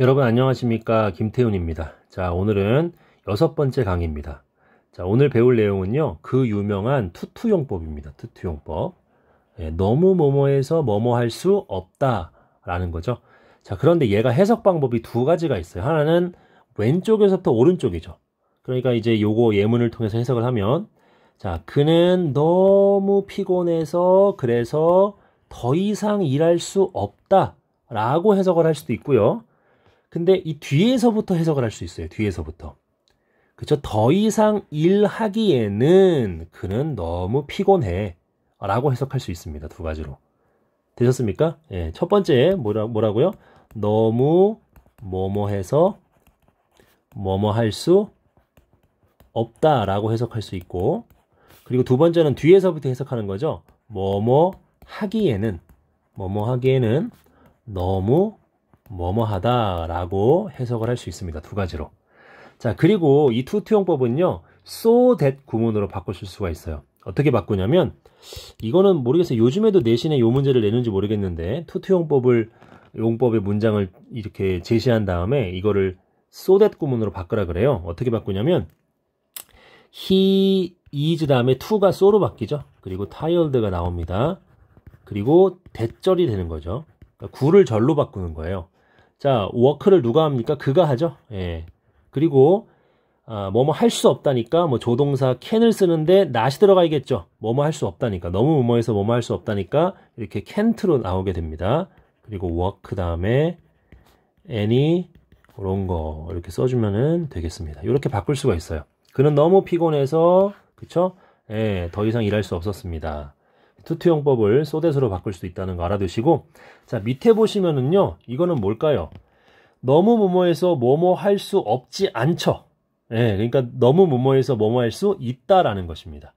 여러분 안녕하십니까 김태훈입니다 자 오늘은 여섯 번째 강의입니다 자 오늘 배울 내용은요 그 유명한 투투용법입니다 투투용법 예, 너무 뭐뭐해서 뭐뭐 할 수 없다 라는 거죠 자 그런데 얘가 해석 방법이 두 가지가 있어요 하나는 왼쪽에서부터 오른쪽이죠 그러니까 이제 요거 예문을 통해서 해석을 하면 자 그는 너무 피곤해서 그래서 더 이상 일할 수 없다 라고 해석을 할 수도 있고요 근데 이 뒤에서부터 해석을 할 수 있어요. 뒤에서부터. 그쵸? 더 이상 일하기에는 그는 너무 피곤해. 라고 해석할 수 있습니다. 두 가지로. 되셨습니까? 예, 첫 번째, 뭐라, 뭐라고요? 너무 뭐뭐 해서 뭐뭐 할 수 없다. 라고 해석할 수 있고. 그리고 두 번째는 뒤에서부터 해석하는 거죠. 뭐뭐 하기에는, 뭐뭐 하기에는 너무 뭐뭐하다라고 해석을 할 수 있습니다. 두 가지로. 자, 그리고 이 투투용법은요. so that 구문으로 바꾸실 수가 있어요. 어떻게 바꾸냐면 이거는 모르겠어요. 요즘에도 내신에 요 문제를 내는지 모르겠는데 투투용법을 용법의 문장을 이렇게 제시한 다음에 이거를 so that 구문으로 바꾸라 그래요. 어떻게 바꾸냐면 he is 다음에 to가 so로 바뀌죠. 그리고 tired가 나옵니다. 그리고 대절이 되는 거죠. 그러니까 구를 절로 바꾸는 거예요. 자, 워크를 누가 합니까? 그가 하죠. 예. 그리고 아, 뭐뭐 할 수 없다니까 뭐 조동사 캔을 쓰는데 낫이 들어가야겠죠. 뭐뭐 할 수 없다니까 너무 뭐뭐해서 뭐뭐 할 수 없다니까 이렇게 캔트로 나오게 됩니다. 그리고 워크 다음에 any 그런 거 이렇게 써주면 되겠습니다. 이렇게 바꿀 수가 있어요. 그는 너무 피곤해서 그쵸? 예, 더 이상 일할 수 없었습니다. 투투형법을 소대수로 바꿀 수 있다는 거 알아두시고 자 밑에 보시면은요 이거는 뭘까요? 너무 뭐뭐해서 뭐뭐 할 수 없지 않죠. 예, 그러니까 너무 뭐뭐해서 뭐뭐 할 수 있다라는 것입니다.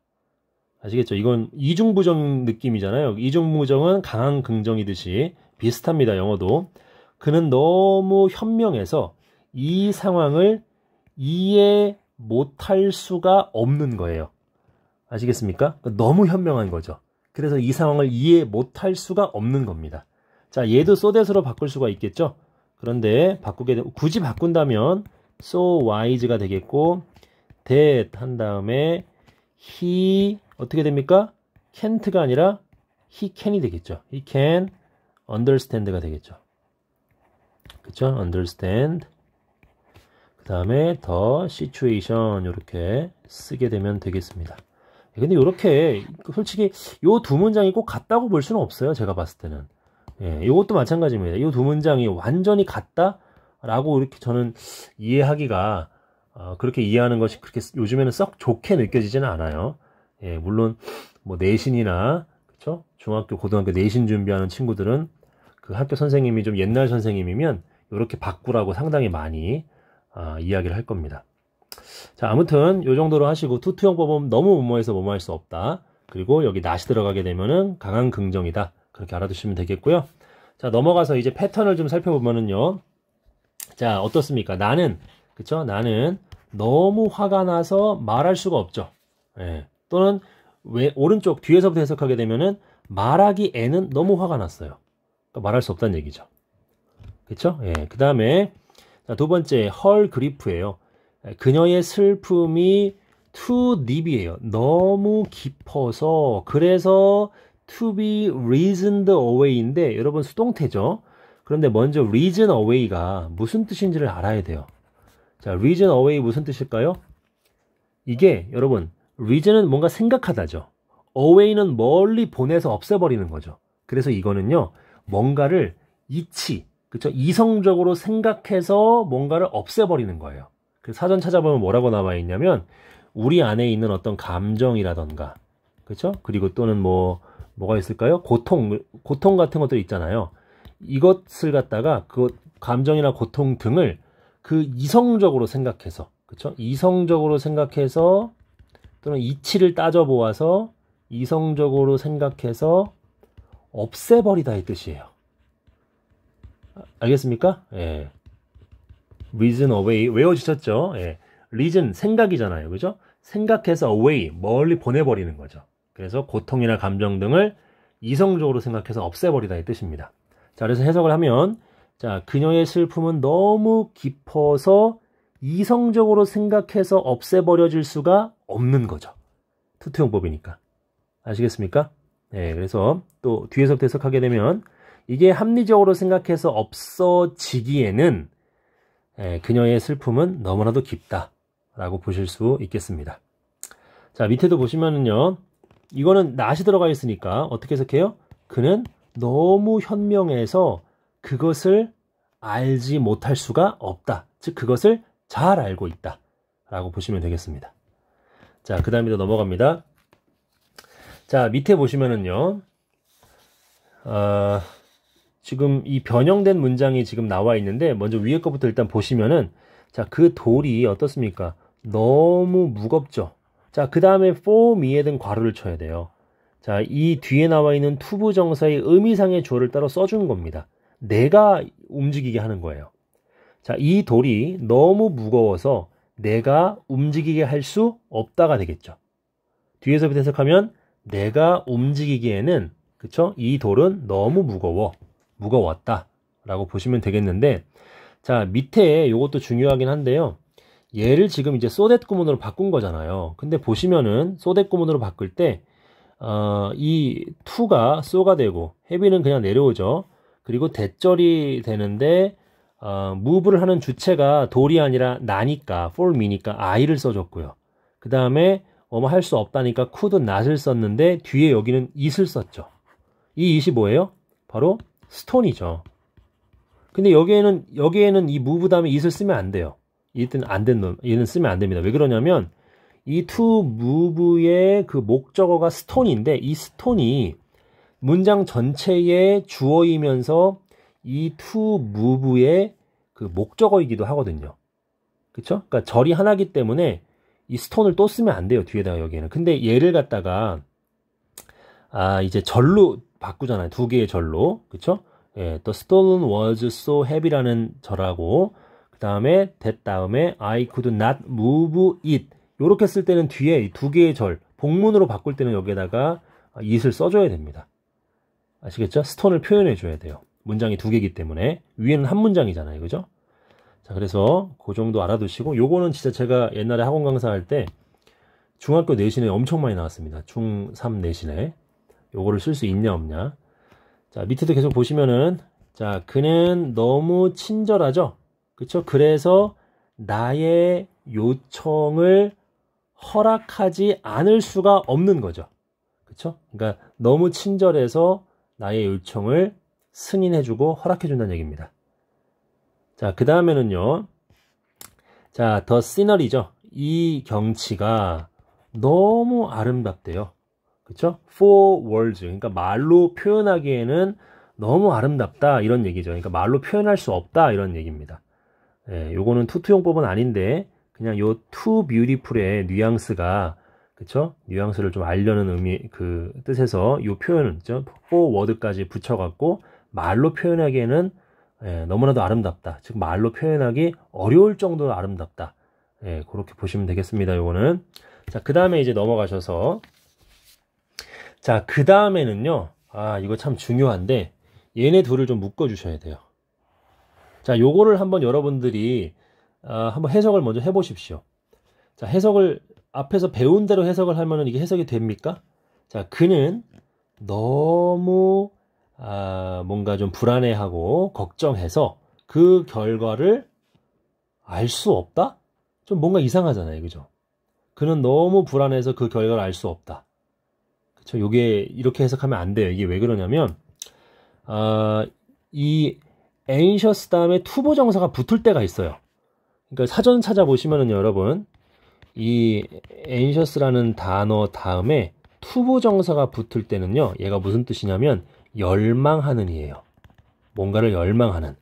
아시겠죠? 이건 이중부정 느낌이잖아요. 이중부정은 강한 긍정이듯이 비슷합니다. 영어도. 그는 너무 현명해서 이 상황을 이해 못할 수가 없는 거예요. 아시겠습니까? 그러니까 너무 현명한 거죠. 그래서 이 상황을 이해 못할 수가 없는 겁니다. 자, 얘도 소댓으로 바꿀 수가 있겠죠? 그런데 바꾸게 굳이 바꾼다면 so wise가 되겠고 that 한 다음에 he 어떻게 됩니까? can't가 아니라 he can이 되겠죠. he can understand가 되겠죠. 그쵸? understand 그 다음에 the situation 이렇게 쓰게 되면 되겠습니다. 근데 이렇게 솔직히 요 두 문장이 꼭 같다고 볼 수는 없어요. 제가 봤을 때는. 예, 이것도 마찬가지입니다. 이 두 문장이 완전히 같다라고 이렇게 저는 이해하기가 어, 그렇게 이해하는 것이 그렇게 요즘에는 썩 좋게 느껴지지는 않아요. 예, 물론 뭐 내신이나 그렇 중학교, 고등학교 내신 준비하는 친구들은 그 학교 선생님이 좀 옛날 선생님이면 이렇게 바꾸라고 상당히 많이 어, 이야기를 할 겁니다. 자 아무튼 요 정도로 하시고 투투형 법은 너무 무모해서 무모할 수 없다. 그리고 여기 낫이 들어가게 되면은 강한 긍정이다. 그렇게 알아두시면 되겠고요. 자 넘어가서 이제 패턴을 좀 살펴보면은요. 자 어떻습니까? 나는 그쵸? 나는 너무 화가 나서 말할 수가 없죠. 예. 또는 왜 오른쪽 뒤에서부터 해석하게 되면은 말하기 에는 너무 화가 났어요. 그러니까 말할 수 없다는 얘기죠. 그쵸? 예. 그 다음에 두 번째 헐 그리프예요. 그녀의 슬픔이 too deep이에요. 너무 깊어서 그래서 to be reasoned away인데 여러분 수동태죠. 그런데 먼저 reason away가 무슨 뜻인지를 알아야 돼요. 자, reason away 무슨 뜻일까요? 이게 여러분 reason은 뭔가 생각하다죠. away는 멀리 보내서 없애버리는 거죠. 그래서 이거는요 뭔가를 이치, 그쵸 이성적으로 생각해서 뭔가를 없애버리는 거예요. 그 사전 찾아보면 뭐라고 나와 있냐면 우리 안에 있는 어떤 감정이라던가 그렇죠? 그리고 또는 뭐 뭐가 있을까요? 고통 고통 같은 것들 있잖아요. 이것을 갖다가 그 감정이나 고통 등을 그 이성적으로 생각해서 그렇죠? 이성적으로 생각해서 또는 이치를 따져 보아서 이성적으로 생각해서 없애버리다 이 뜻이에요. 알겠습니까? 예. reason away 외워주셨죠? 예. reason 생각이잖아요. 그죠? 생각해서 away 멀리 보내버리는 거죠. 그래서 고통이나 감정 등을 이성적으로 생각해서 없애버리다 이 뜻입니다. 자, 그래서 해석을 하면 자, 그녀의 슬픔은 너무 깊어서 이성적으로 생각해서 없애버려질 수가 없는 거죠. 투투용법이니까. 아시겠습니까? 네, 그래서 또뒤에서부 해석하게 되면 이게 합리적으로 생각해서 없어지기에는 에, 예, 그녀의 슬픔은 너무나도 깊다 라고 보실 수 있겠습니다 자 밑에도 보시면은요 이거는 낫이 들어가 있으니까 어떻게 해석해요? 그는 너무 현명해서 그것을 알지 못할 수가 없다 즉 그것을 잘 알고 있다 라고 보시면 되겠습니다 자그 다음에 또 넘어갑니다 자 밑에 보시면은요 어... 지금 이 변형된 문장이 지금 나와 있는데 먼저 위에 것부터 일단 보시면은 자, 그 돌이 어떻습니까? 너무 무겁죠. 자, 그다음에 for me에 든 괄호를 쳐야 돼요. 자, 이 뒤에 나와 있는 투부 정사의 의미상의 조를 따로 써준 겁니다. 내가 움직이게 하는 거예요. 자, 이 돌이 너무 무거워서 내가 움직이게 할 수 없다가 되겠죠. 뒤에서부터 해석하면 내가 움직이기에는 그쵸? 이 돌은 너무 무거워. 무거웠다 라고 보시면 되겠는데 자 밑에 이것도 중요하긴 한데요 얘를 지금 이제 소댓 구문으로 바꾼 거잖아요 근데 보시면은 소댓 구문으로 바꿀 때이 어, 투가 쏘가 되고 헤비는 그냥 내려오죠 그리고 대절이 되는데 어, 무브를 하는 주체가 돌이 아니라 나니까 폴미니까 아이를 써줬고요 그 다음에 어머 할수 없다니까 쿠드 낫을 썼는데 뒤에 여기는 이슬 썼죠 이 이시 뭐예요? 바로 스톤이죠. 근데 여기에는 여기에는 이무 o 다음에 이 t 을 쓰면 안 돼요. i t 안 된다. 얘는 쓰면 안 됩니다. 왜 그러냐면 이 t 무 m 의그 목적어가 스톤인데 이 스톤이 문장 전체의 주어이면서 이 t 무 m 의그 목적어이기도 하거든요. 그쵸? 그러니까 절이 하나기 때문에 이 스톤을 또 쓰면 안 돼요. 뒤에다가 여기에는. 근데 얘를 갖다가 아 이제 절로 바꾸잖아요. 두 개의 절로. 그쵸? 예, The stolen was so heavy라는 절하고 그 다음에 that 다음에 I could not move it 요렇게 쓸 때는 뒤에 두 개의 절 복문으로 바꿀 때는 여기에다가 it을 써줘야 됩니다. 아시겠죠? s t o n e 을 표현해 줘야 돼요. 문장이 두 개이기 때문에 위에는 한 문장이잖아요. 그죠? 자, 그래서 그 정도 알아두시고 요거는 진짜 제가 옛날에 학원 강사할 때 중학교 내신에 엄청 많이 나왔습니다. 중3 내신에 요거를 쓸 수 있냐 없냐 자 밑에도 계속 보시면은 자 그는 너무 친절하죠 그쵸 그래서 나의 요청을 허락하지 않을 수가 없는 거죠 그쵸 그러니까 너무 친절해서 나의 요청을 승인해주고 허락해준다는 얘기입니다 자그 다음에는요 자더 시너리죠 이 경치가 너무 아름답대요 그렇죠? For words 그러니까 말로 표현하기에는 너무 아름답다 이런 얘기죠. 그러니까 말로 표현할 수 없다 이런 얘기입니다. 예, 요거는 투투용법은 아닌데 그냥 요 too beautiful의 뉘앙스가 그쵸? 뉘앙스를 좀 알려는 의미 그 뜻에서 요 표현은 있죠. for word까지 붙여갖고 말로 표현하기에는 예, 너무나도 아름답다. 즉 말로 표현하기 어려울 정도로 아름답다. 예, 그렇게 보시면 되겠습니다. 요거는 자그 다음에 이제 넘어가셔서 자, 그 다음에는요. 아, 이거 참 중요한데 얘네 둘을 좀 묶어 주셔야 돼요. 자, 요거를 한번 여러분들이 아, 한번 해석을 먼저 해 보십시오. 자, 해석을 앞에서 배운 대로 해석을 하면은 이게 해석이 됩니까? 자, 그는 너무 아, 뭔가 좀 불안해하고 걱정해서 그 결과를 알 수 없다? 좀 뭔가 이상하잖아요. 그죠? 그는 너무 불안해서 그 결과를 알 수 없다. 그쵸? 요게 이렇게 해석하면 안 돼요. 이게 왜 그러냐면 아, 이 anxious 다음에 투보 정사가 붙을 때가 있어요. 그러니까 사전 찾아보시면은 여러분. 이 anxious라는 단어 다음에 투보 정사가 붙을 때는요. 얘가 무슨 뜻이냐면 열망하는이에요. 뭔가를 열망하는.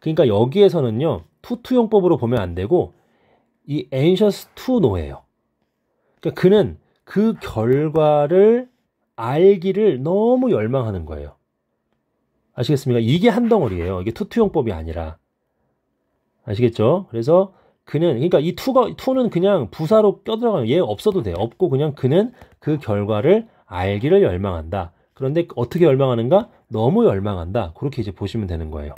그러니까 여기에서는요. 투투용법으로 보면 안 되고 이 anxious to k n o 예요 그러니까 그는 그 결과를 알기를 너무 열망하는 거예요. 아시겠습니까? 이게 한 덩어리예요. 이게 투투용법이 아니라. 아시겠죠? 그래서 그는 그러니까 이 투가 투는 그냥 부사로 껴들어가는 얘 없어도 돼. 없고 그냥 그는 그 결과를 알기를 열망한다. 그런데 어떻게 열망하는가? 너무 열망한다. 그렇게 이제 보시면 되는 거예요.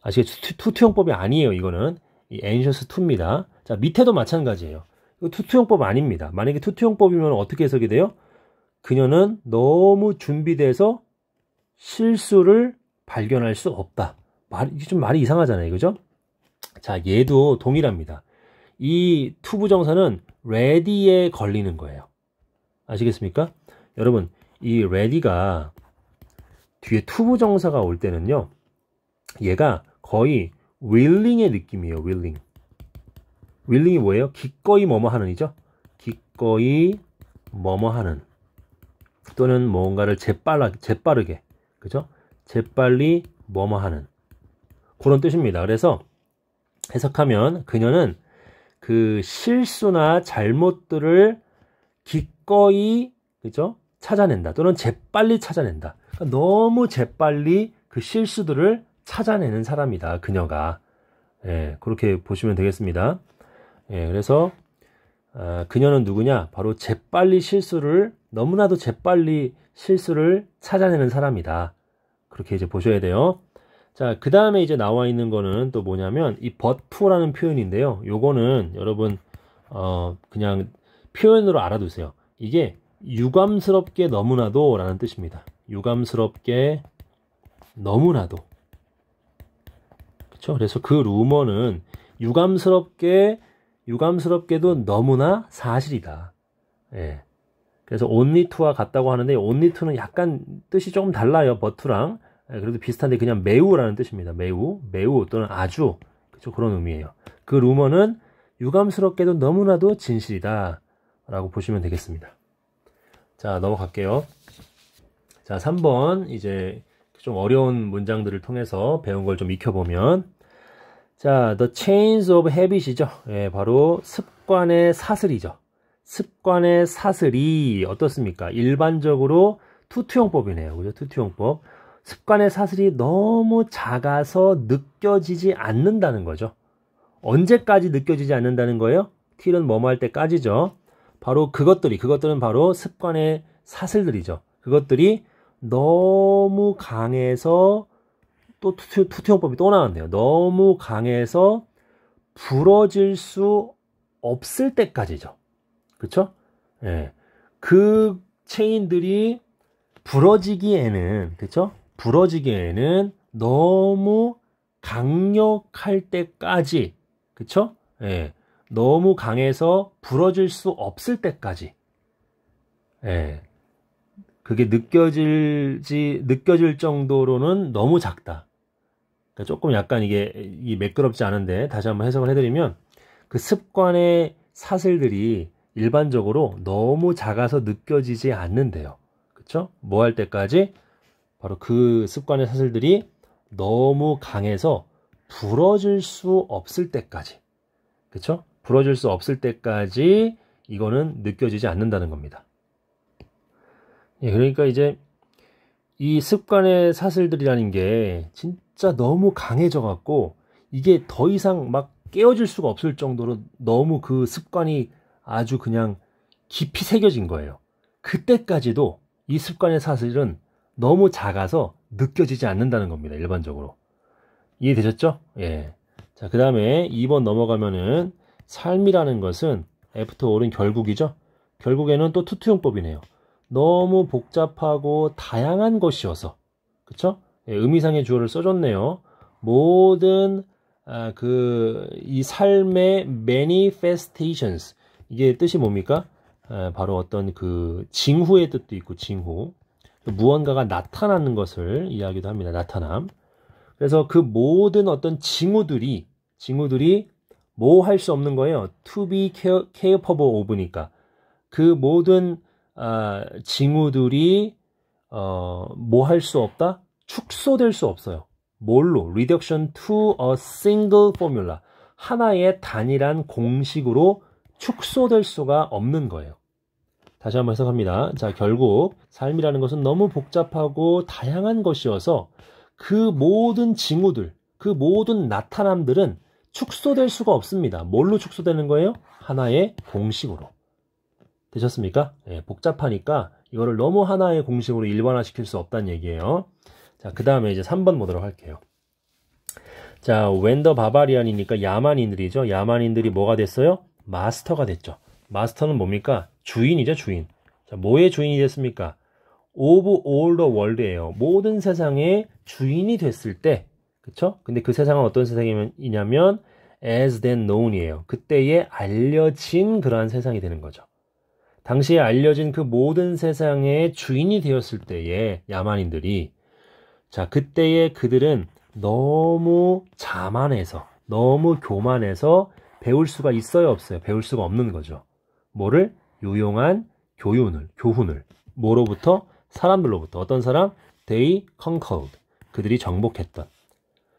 아시겠죠? 투, 투투용법이 아니에요. 이거는 이 a n x i 입니다자 밑에도 마찬가지예요. 투투형법 아닙니다. 만약에 투투형법이면 어떻게 해석이 돼요? 그녀는 너무 준비돼서 실수를 발견할 수 없다. 말, 이게 좀 말이 이상하잖아요. 그죠? 자, 얘도 동일합니다. 이 투부정사는 ready에 걸리는 거예요. 아시겠습니까? 여러분, 이 ready가 뒤에 투부정사가 올 때는요. 얘가 거의 willing의 느낌이에요. willing. 윌링이 뭐예요? 기꺼이 뭐뭐 하는이죠. 기꺼이 뭐뭐 하는 또는 뭔가를 재빨라 재빠르게 그죠? 재빨리 뭐뭐 하는 그런 뜻입니다. 그래서 해석하면 그녀는 그 실수나 잘못들을 기꺼이 그죠? 찾아낸다 또는 재빨리 찾아낸다. 그러니까 너무 재빨리 그 실수들을 찾아내는 사람이다. 그녀가 예, 그렇게 보시면 되겠습니다. 예, 그래서 아, 그녀는 누구냐? 바로 재빨리 실수를 너무나도 재빨리 실수를 찾아내는 사람이다. 그렇게 이제 보셔야 돼요. 자, 그 다음에 이제 나와 있는 거는 또 뭐냐면 이 버프라는 표현인데요. 요거는 여러분 어 그냥 표현으로 알아두세요. 이게 유감스럽게 너무나도 라는 뜻입니다. 유감스럽게 너무나도 그렇죠 그래서 그 루머는 유감스럽게 유감스럽게도 너무나 사실이다. 예. 그래서 온니투와 같다고 하는데 온니투는 약간 뜻이 조금 달라요. 버투랑 예, 그래도 비슷한데 그냥 매우라는 뜻입니다. 매우, 매우 또는 아주 그쵸 그런 의미예요. 그 루머는 유감스럽게도 너무나도 진실이다라고 보시면 되겠습니다. 자 넘어갈게요. 자 3번 이제 좀 어려운 문장들을 통해서 배운 걸 좀 익혀보면 자, The Chains of Habit이죠. 예, 바로 습관의 사슬이죠. 습관의 사슬이 어떻습니까? 일반적으로 투투용법이네요. 그죠? 투투용법. 습관의 사슬이 너무 작아서 느껴지지 않는다는 거죠. 언제까지 느껴지지 않는다는 거예요? 틸은 뭐뭐 할 때까지죠. 바로 그것들이, 그것들은 바로 습관의 사슬들이죠. 그것들이 너무 강해서 또 투태용법이 또 나왔네요. 너무 강해서 부러질 수 없을 때까지죠. 그렇죠? 예. 그 체인들이 부러지기에는 그렇죠? 부러지기에는 너무 강력할 때까지 그렇죠? 예. 너무 강해서 부러질 수 없을 때까지 예. 그게 느껴질지 느껴질 정도로는 너무 작다. 그러니까 조금 약간 이게 매끄럽지 않은데 다시 한번 해석을 해드리면 그 습관의 사슬들이 일반적으로 너무 작아서 느껴지지 않는데요. 그쵸? 뭐 할 때까지? 바로 그 습관의 사슬들이 너무 강해서 부러질 수 없을 때까지. 그쵸? 부러질 수 없을 때까지 이거는 느껴지지 않는다는 겁니다. 예, 그러니까 이제 이 습관의 사슬들이라는 게 진, 진짜 너무 강해져 갖고 이게 더 이상 막 깨어질 수가 없을 정도로 너무 그 습관이 아주 그냥 깊이 새겨진 거예요. 그때까지도 이 습관의 사실은 너무 작아서 느껴지지 않는다는 겁니다. 일반적으로. 이해되셨죠? 예. 자, 그 다음에 2번 넘어가면은 삶이라는 것은 애프터 올은 결국이죠. 결국에는 또 투투용법이네요. 너무 복잡하고 다양한 것이어서. 그쵸? 예, 의미상의 주어를 써줬네요. 모든 아, 그이 삶의 manifestations 이게 뜻이 뭡니까? 아, 바로 어떤 그 징후의 뜻도 있고 징후 그 무언가가 나타나는 것을 이야기도 합니다. 나타남. 그래서 그 모든 어떤 징후들이 징후들이 뭐 할 수 없는 거예요. To be capable of니까 그 모든 아, 징후들이 어, 뭐 할 수 없다? 축소될 수 없어요. 뭘로? reduction to a single formula. 하나의 단일한 공식으로 축소될 수가 없는 거예요. 다시 한번 해석합니다. 자, 결국 삶이라는 것은 너무 복잡하고 다양한 것이어서 그 모든 징후들, 그 모든 나타남들은 축소될 수가 없습니다. 뭘로 축소되는 거예요? 하나의 공식으로. 되셨습니까? 예, 복잡하니까 이거를 너무 하나의 공식으로 일반화시킬 수 없다는 얘기예요. 자, 그 다음에 이제 3번 보도록 할게요. 자, 웬더 바바리안이니까 야만인들이죠. 야만인들이 뭐가 됐어요? 마스터가 됐죠. 마스터는 뭡니까? 주인이죠, 주인. 자, 뭐의 주인이 됐습니까? 오브 올더 월드예요 모든 세상의 주인이 됐을 때, 그쵸? 근데 그 세상은 어떤 세상이냐면 as then known이에요. 그때에 알려진 그러한 세상이 되는 거죠. 당시에 알려진 그 모든 세상의 주인이 되었을 때에 야만인들이 자, 그때의 그들은 너무 자만해서, 너무 교만해서 배울 수가 있어요, 없어요? 배울 수가 없는 거죠. 뭐를? 유용한 교훈을, 교훈을. 뭐로부터? 사람들로부터. 어떤 사람? They conquered. 그들이 정복했던.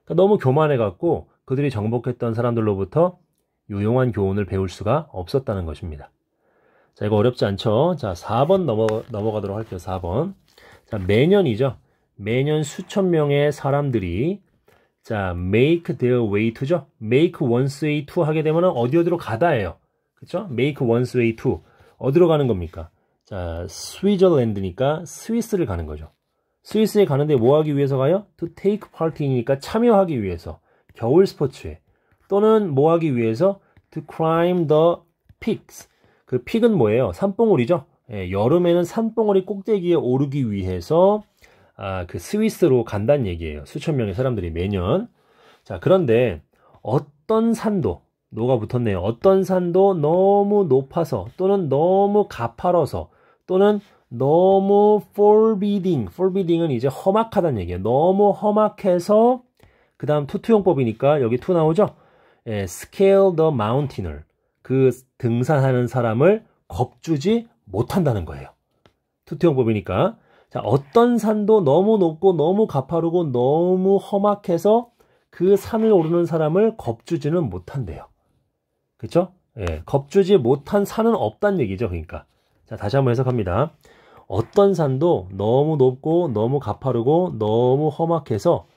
그러니까 너무 교만해갖고 그들이 정복했던 사람들로부터 유용한 교훈을 배울 수가 없었다는 것입니다. 자, 이거 어렵지 않죠? 자, 4번 넘어, 넘어가도록 할게요, 4번. 자, 매년이죠. 매년 수천 명의 사람들이 자, make their way to죠. make one's way to 하게 되면 어디 어디로 가다예요. 그쵸? make one's way to. 어디로 가는 겁니까? 자, 스위저랜드니까 스위스를 가는 거죠. 스위스에 가는데 뭐 하기 위해서 가요? to take part in이니까 참여하기 위해서. 겨울 스포츠에. 또는 뭐 하기 위해서? to climb the peaks. 그 픽은 뭐예요? 산봉우리죠. 예, 여름에는 산봉우리 꼭대기에 오르기 위해서 아, 그 스위스로 간다는 얘기예요. 수천 명의 사람들이 매년. 자, 그런데 어떤 산도 노가 붙었네요. 어떤 산도 너무 높아서 또는 너무 가파러서 또는 너무 forbidding. forbidding은 이제 험악하다는 얘기예요. 너무 험악해서 그다음 투투용법이니까 여기 투 나오죠? 예, scale the mountain을 그 등산하는 사람을 겁주지 못한다는 거예요. 투투용법이니까 자, 어떤 산도 너무 높고 너무 가파르고 너무 험악해서 그 산을 오르는 사람을 겁주지는 못한대요. 그렇죠? 예, 겁주지 못한 산은 없단 얘기죠. 그러니까. 자, 다시 한번 해석합니다. 어떤 산도 너무 높고 너무 가파르고 너무 험악해서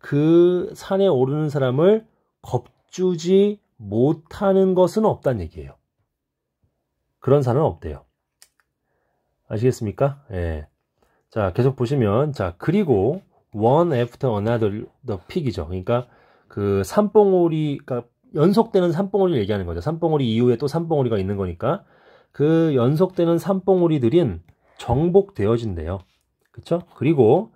그 산에 오르는 사람을 겁주지 못하는 것은 없단 얘기예요. 그런 산은 없대요. 아시겠습니까? 예. 자, 계속 보시면, 자, 그리고, one after another the pig이죠. 그러니까, 그, 산봉오리, 가 연속되는 산봉오리를 얘기하는 거죠. 산봉오리 이후에 또 산봉오리가 있는 거니까, 그 연속되는 산봉오리들은 정복되어진대요. 그쵸? 그리고,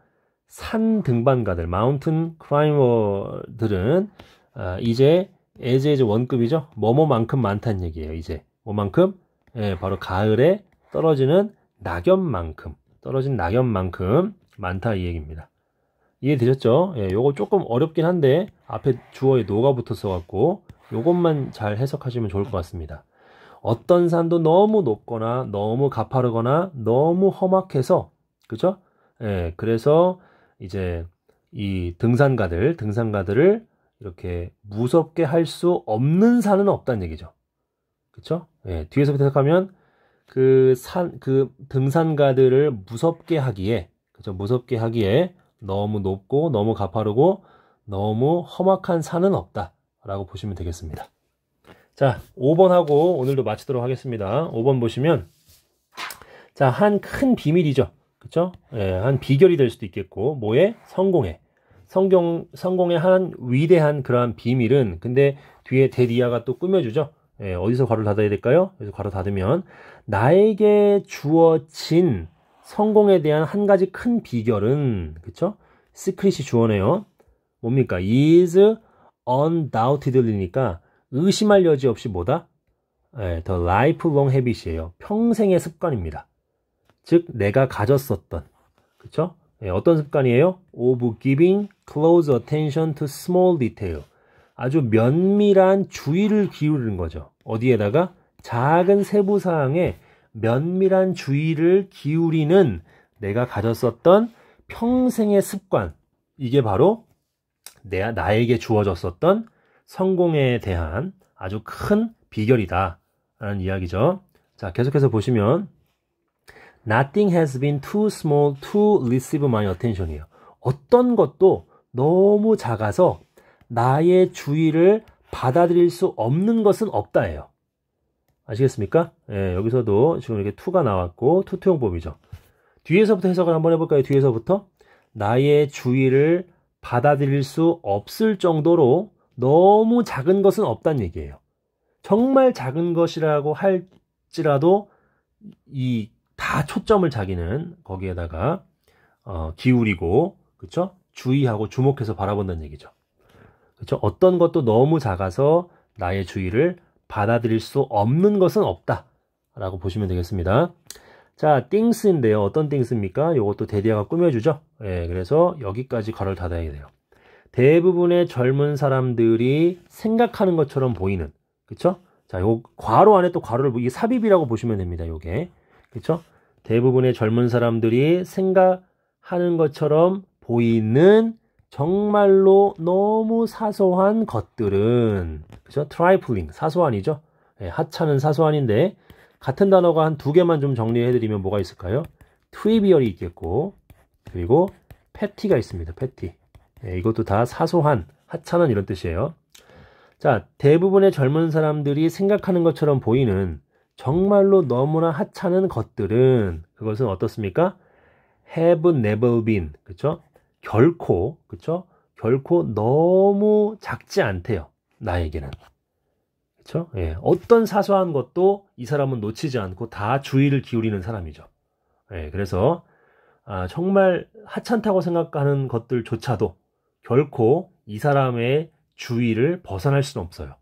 산 등반가들, 마운틴 크라이머들은, 아, 이제, 에즈 에즈 원급이죠. 뭐뭐만큼 많다는 얘기예요, 이제. 뭐만큼? 예, 바로 가을에 떨어지는 낙엽만큼. 떨어진 낙엽만큼 많다 이 얘기입니다. 이해되셨죠? 예, 요거 조금 어렵긴 한데 앞에 주어에 노가 붙었어 갖고 요것만 잘 해석하시면 좋을 것 같습니다. 어떤 산도 너무 높거나 너무 가파르거나 너무 험악해서 그죠? 예, 그래서 이제 이 등산가들, 등산가들을 이렇게 무섭게 할 수 없는 산은 없다는 얘기죠. 그쵸? 예, 뒤에서부터 생각하면 그 산, 그 등산가들을 무섭게 하기에, 그죠? 무섭게 하기에 너무 높고 너무 가파르고 너무 험악한 산은 없다. 라고 보시면 되겠습니다. 자, 5번하고 오늘도 마치도록 하겠습니다. 5번 보시면, 자, 한 큰 비밀이죠. 그쵸? 예, 한 비결이 될 수도 있겠고, 뭐에? 성공에. 성경, 성공의 한 위대한 그러한 비밀은, 근데 뒤에 데디아가 또 꾸며주죠. 예, 어디서 괄호 닫아야 될까요? 여기서 괄호 닫으면, 나에게 주어진 성공에 대한 한 가지 큰 비결은 그쵸? 스크릿이 주어네요. 뭡니까? is undoubtedly니까 의심할 여지 없이 뭐다? 네, the lifelong habit이에요. 평생의 습관입니다. 즉 내가 가졌었던 그쵸? 네, 어떤 습관이에요? of giving close attention to small detail. 아주 면밀한 주의를 기울이는 거죠. 어디에다가? 작은 세부 사항에 면밀한 주의를 기울이는 내가 가졌었던 평생의 습관 이게 바로 내 나에게 주어졌었던 성공에 대한 아주 큰 비결이다 라는 이야기죠. 자, 계속해서 보시면 Nothing has been too small to receive my attention이에요. 어떤 것도 너무 작아서 나의 주의를 받아들일 수 없는 것은 없다예요. 아시겠습니까? 예, 여기서도 지금 이렇게 투가 나왔고 투투용법이죠. 뒤에서부터 해석을 한번 해볼까요? 뒤에서부터 나의 주의를 받아들일 수 없을 정도로 너무 작은 것은 없단 얘기예요. 정말 작은 것이라고 할지라도 이 다 초점을 자기는 거기에다가 어, 기울이고 그렇 주의하고 주목해서 바라본다는 얘기죠. 그렇죠? 어떤 것도 너무 작아서 나의 주의를 받아들일 수 없는 것은 없다. 라고 보시면 되겠습니다. 자, things인데요. 어떤 things입니까? 이것도 대디아가 꾸며주죠. 예, 그래서 여기까지 괄을 닫아야 돼요. 대부분의 젊은 사람들이 생각하는 것처럼 보이는, 그쵸? 자, 요 괄호 안에 또 괄호를, 이게 삽입이라고 보시면 됩니다. 요게. 그쵸? 대부분의 젊은 사람들이 생각하는 것처럼 보이는 정말로 너무 사소한 것들은 그죠? t r i f l 사소한이죠. 예, 하찮은 사소한인데 같은 단어가 한 두 개만 좀 정리해 드리면 뭐가 있을까요? 트리비얼이 있겠고 그리고 패티가 있습니다. 패티. 예, 이것도 다 사소한 하찮은 이런 뜻이에요. 자, 대부분의 젊은 사람들이 생각하는 것처럼 보이는 정말로 너무나 하찮은 것들은 그것은 어떻습니까? have never been 그렇죠? 결코 그렇죠? 결코 너무 작지 않대요. 나에게는. 그렇죠? 예. 어떤 사소한 것도 이 사람은 놓치지 않고 다 주의를 기울이는 사람이죠. 예. 그래서 아, 정말 하찮다고 생각하는 것들조차도 결코 이 사람의 주의를 벗어날 수는 없어요.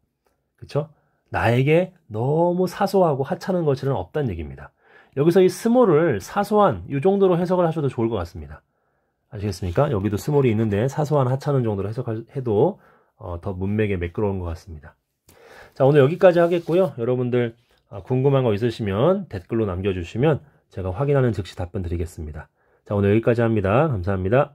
그렇죠? 나에게 너무 사소하고 하찮은 것들은 없다는 얘기입니다. 여기서 이 스몰을 사소한 이 정도로 해석을 하셔도 좋을 것 같습니다. 아시겠습니까? 여기도 스몰이 있는데 사소한 하찮은 정도로 해석해도 어, 더 문맥에 매끄러운 것 같습니다. 자 오늘 여기까지 하겠고요. 여러분들 어, 궁금한 거 있으시면 댓글로 남겨주시면 제가 확인하는 즉시 답변 드리겠습니다. 자 오늘 여기까지 합니다. 감사합니다.